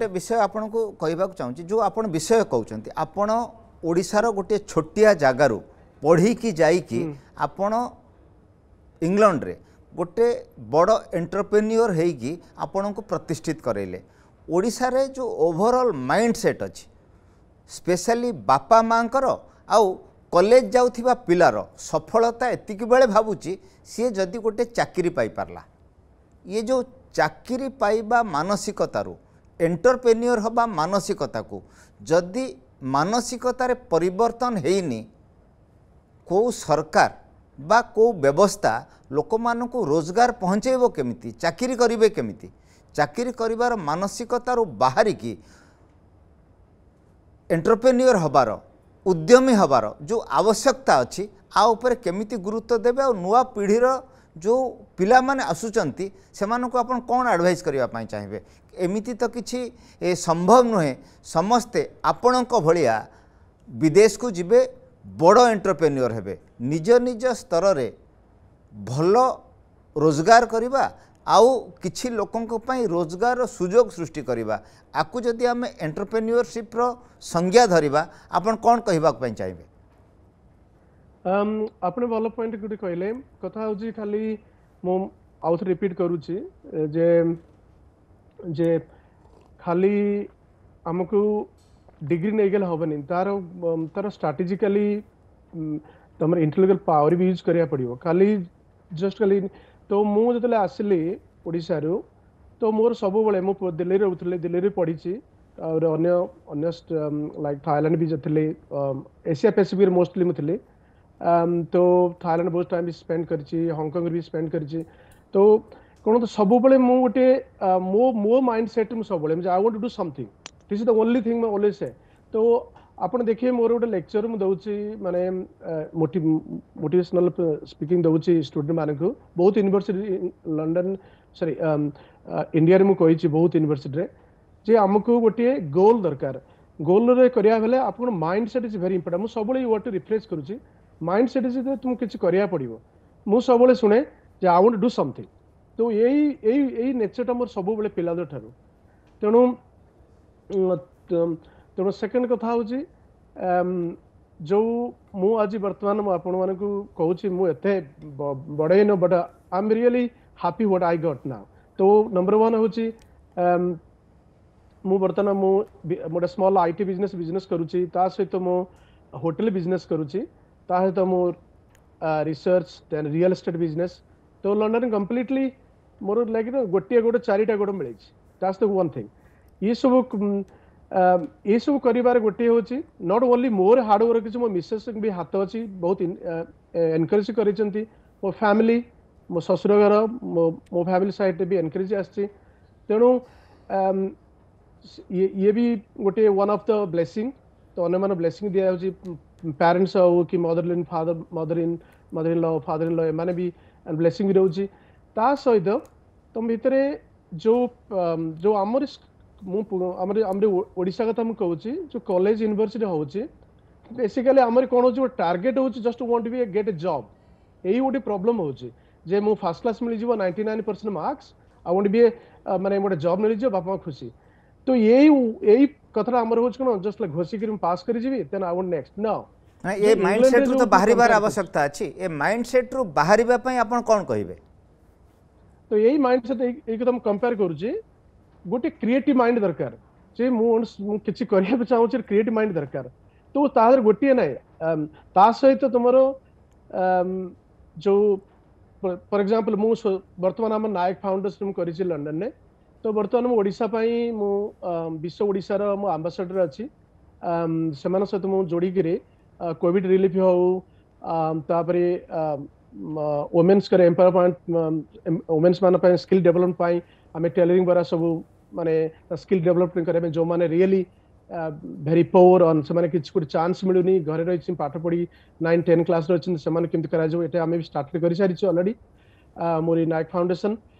ଗୋଟେ ବିଷୟ ଆପଣଙ୍କୁ କହିବାକୁ ଚାହୁଁଛି ଯେଉଁ ଆପଣ ବିଷୟ କହୁଛନ୍ତି ଆପଣ ଓଡ଼ିଶାର ଗୋଟିଏ ଛୋଟିଆ ଜାଗାରୁ ପଢ଼ିକି ଯାଇକି ଆପଣ ଇଂଲଣ୍ଡରେ ଗୋଟେ ବଡ଼ ଏଣ୍ଟରପ୍ରେନିଓର ହେଇକି ଆପଣଙ୍କୁ ପ୍ରତିଷ୍ଠିତ କରେଇଲେ ଓଡ଼ିଶାରେ ଯେଉଁ ଓଭରଅଲ୍ ମାଇଣ୍ଡ ସେଟ୍ ଅଛି ସ୍ପେଶାଲି ବାପା ମାଆଙ୍କର ଆଉ କଲେଜ ଯାଉଥିବା ପିଲାର ସଫଳତା ଏତିକି ବେଳେ ଭାବୁଛି ସିଏ ଯଦି ଗୋଟେ ଚାକିରି ପାଇପାରିଲା ଇଏ ଯେଉଁ ଚାକିରି ପାଇବା ମାନସିକତାରୁ ଏଣ୍ଟରପ୍ରେନିୟର ହେବା ମାନସିକତାକୁ ଯଦି ମାନସିକତାରେ ପରିବର୍ତ୍ତନ ହେଇନି କେଉଁ ସରକାର ବା କେଉଁ ବ୍ୟବସ୍ଥା ଲୋକମାନଙ୍କୁ ରୋଜଗାର ପହଞ୍ଚାଇବ କେମିତି ଚାକିରି କରିବେ କେମିତି ଚାକିରି କରିବାର ମାନସିକତାରୁ ବାହାରିକି ଏଣ୍ଟରପ୍ରେନିୟର ହେବାର ଉଦ୍ୟମୀ ହେବାର ଯେଉଁ ଆବଶ୍ୟକତା ଅଛି ଆ ଉପରେ କେମିତି ଗୁରୁତ୍ୱ ଦେବେ ଆଉ ନୂଆ ପିଢ଼ିର जो ପିଲାମାନେ ଆସୁଛନ୍ତି ସେମାନଙ୍କୁ ଆପଣ କ'ଣ ଆଡ଼ଭାଇସ୍ କରିବା ପାଇଁ ଚାହିଁବେ ଏମିତି ତ କିଛି ସମ୍ଭବ ନୁହେଁ ସମସ୍ତେ ଆପଣଙ୍କ ଭଳିଆ ବିଦେଶକୁ ଯିବେ ବଡ଼ ଏଣ୍ଟରପ୍ରେନ୍ୟୁଅର୍ ହେବେ ନିଜ ନିଜ ସ୍ତରରେ ଭଲ ରୋଜଗାର କରିବା ଆଉ କିଛି ଲୋକଙ୍କ ପାଇଁ ରୋଜଗାରର ସୁଯୋଗ ସୃଷ୍ଟି କରିବା ଆକୁ ଯଦି ଆମେ ଏଣ୍ଟରପ୍ରେନ୍ୟୁଅରସିପ୍ର ସଂଜ୍ଞା ଧରିବା ଆପଣ କ'ଣ କହିବାକୁ ପାଇଁ ଚାହିଁବେ Um, ଆପଣ ଭଲ ପଏଣ୍ଟ ଗୋଟେ କହିଲେ କଥା ହେଉଛି ଖାଲି ମୁଁ ଆଉଥରେ ରିପିଟ୍ କରୁଛି ଯେ ଯେ ଖାଲି ଆମକୁ ଡିଗ୍ରୀ ନେଇଗଲେ ହେବନି ତାର ତାର ଷ୍ଟ୍ରାଟେଜିକାଲି ତମର ଇଣ୍ଟେଲେକ୍ଚୁଆଲ ପାୱାର ବି ୟୁଜ୍ କରିବାକୁ ପଡ଼ିବ ଖାଲି ଜଷ୍ଟ ଖାଲି ତ ମୁଁ ଯେତେବେଳେ ଆସିଲି ଓଡ଼ିଶାରୁ ତ ମୋର ସବୁବେଳେ ମୁଁ ଦିଲ୍ଲୀରେ ରହୁଥିଲି ଦିଲ୍ଲୀରେ ପଢ଼ିଛି ଆହୁରି ଅନ୍ୟ ଅନ୍ୟ ଲାଇକ୍ ଥାଇଲାଣ୍ଡ ବି ଯେତେ ଥିଲି ଏସିଆ ପେସିଫିକରେ ମୋଷ୍ଟଲି ମୁଁ ଥିଲି Um, तो थाइलैंड बहुत टाइम भी स्पेंड कर हंगकंग भी स्पेंड कर तो कौन तो सब बड़े मुझे मो मो माइंड सेट मुझे सब I want to do something this is the only thing मैं ओलवेज से तो आप देखिए मोर गोटे लेक्चर मुझे दूसरी मैंने मोटिवेशनल स्पीकिंग दूसरी स्टूडेंट मान को बहुत यूनिवर्सिटी लंडन सरी इंडिया मुझे बहुत यूनिवर्सिटी जे आमको गोटे गोल दरकार गोल रे करिया mind set is very important मुझे सब वर्ड रिफ्रेस करुच्छी माइंड सेट अच्छे से तुमको किसी कराया पड़ो मुझे शुणे जे आई वोट डू समथिंग तो यही नेचरटा मोर सब पिला ठार तेणु तेणु सेकेंड कथा हूँ जो मुझे बर्तमान आपण मानक कह एत बढ़े न but I am really happy what I got now तो नंबर वन हूँ मु बर्तमान मुझे small I T business business करुच्ची सहित मु होटेल बिजनेस करुच्ची তাহলে তো মোর research then real estate business তো লনার কমপ্লিটলি মোর লাগি গোটি গোটা চারিটা গোটা মিলেছি দ্যাটস দ্য ওয়ান থিং ইসব এসব করিবার গোটি হচি নট ওনলি মোর হার্ড ওয়ার কিছু ম মিসেসিং বি হাত হচি বহুত এনকিউরিসি করিচନ୍ତି ফর ফ্যামিলি মো শ্বশুর ঘর মো ফ্যামিলি সাইড তে বি এনকিউরিজি আসচি তেনু ই এ বি গোটি ওয়ান অফ দ্য ব্লেসিং তো অনমান ব্লেসিং দিয়া হচি ପ୍ୟାରେଣ୍ଟସ୍ ହେଉ କି mother in father mother in mother in law father in law ଏମାନେ ବି ବ୍ଲେସିଂ ବି ରହୁଛି ତା ସହିତ ତୁମ ଭିତରେ ଯେଉଁ ଯେଉଁ ଆମରି ମୁଁ ଆମର ଆମର ଓଡ଼ିଶା କଥା ମୁଁ କହୁଛି ଯେଉଁ କଲେଜ ୟୁନିଭର୍ସିଟି ହେଉଛି ବେସିକାଲି ଆମର କ'ଣ ହେଉଛି ଗୋଟେ ଟାର୍ଗେଟ୍ ହେଉଛି just want be get a job ଏଇ ଗୋଟେ ପ୍ରୋବ୍ଲେମ୍ ହେଉଛି ଯେ ମୁଁ ଫାର୍ଷ୍ଟ କ୍ଲାସ୍ ମିଳିଯିବ ନାଇଣ୍ଟି ନାଇନ୍ ପରସେଣ୍ଟ ମାର୍କସ୍ ଆଉ ଗୋଟେ ବି ମାନେ ଗୋଟେ ଜବ୍ ମିଳିଯିବ ବାପା ମା' ଖୁସି ତ ଏଇ ଏଇ कथा आमर होच कोन जस्ट लाइक घोसी करी पास करी जीवी then I want next now a mindset set रु तो बाहरिबार आवश्यकता अछि ए माइंडसेट रु रु बा पई आपण कोन कहिबे तो यही माइंडसेट एक एकदम कंपेयर करू जे गोटे क्रिएटिव माइंड दरकार जे मु मु किछि करिया चाहू छी क्रिएटिव माइंड दरकार तो तादर गोटे नै ता सहित तो तुमरो जो फॉर एग्जांपल मु वर्तमान हम नायक फाउंडर्स फाउंडेशन करी छी लंदन ने ତ ବର୍ତ୍ତମାନ ମୁଁ ଓଡ଼ିଶା ପାଇଁ ମୁଁ ବିଶ୍ୱ ଓଡ଼ିଶାର ମୁଁ ଆମ୍ବାସଡ଼ର ଅଛି ସେମାନଙ୍କ ସହିତ ମୁଁ ଯୋଡ଼ିକିରି କୋଭିଡ଼ ରିଲିଫ୍ ହେଉ ତାପରେ ଓମେନ୍ସଙ୍କର ଏମ୍ପାୱାରମେଣ୍ଟ ଓମେନ୍ସମାନଙ୍କ ପାଇଁ ସ୍କିଲ୍ ଡେଭଲପମେଣ୍ଟ ପାଇଁ ଆମେ ଟେଲରିଂ ଦ୍ୱାରା ସବୁ ମାନେ ସ୍କିଲ୍ ଡେଭଲପମେଣ୍ଟ କରିବା ପାଇଁ ଯେଉଁମାନେ ରିଏଲି ଭେରି ପୋର୍ ଅନ୍ ସେମାନେ କିଛି ଗୋଟେ ଚାନ୍ସ ମିଳୁନି ଘରେ ରହିଛି ପାଠ ପଢ଼ି ନାଇନ୍ ଟେନ୍ କ୍ଲାସ୍ରେ ଅଛନ୍ତି ସେମାନେ କେମିତି କରାଯିବ ଏଇଟା ଆମେ ବି ଷ୍ଟାର୍ଟ କରିସାରିଛୁ ଅଲରେଡ଼ି ମୋରି ନାୟକ ଫାଉଣ୍ଡେସନ୍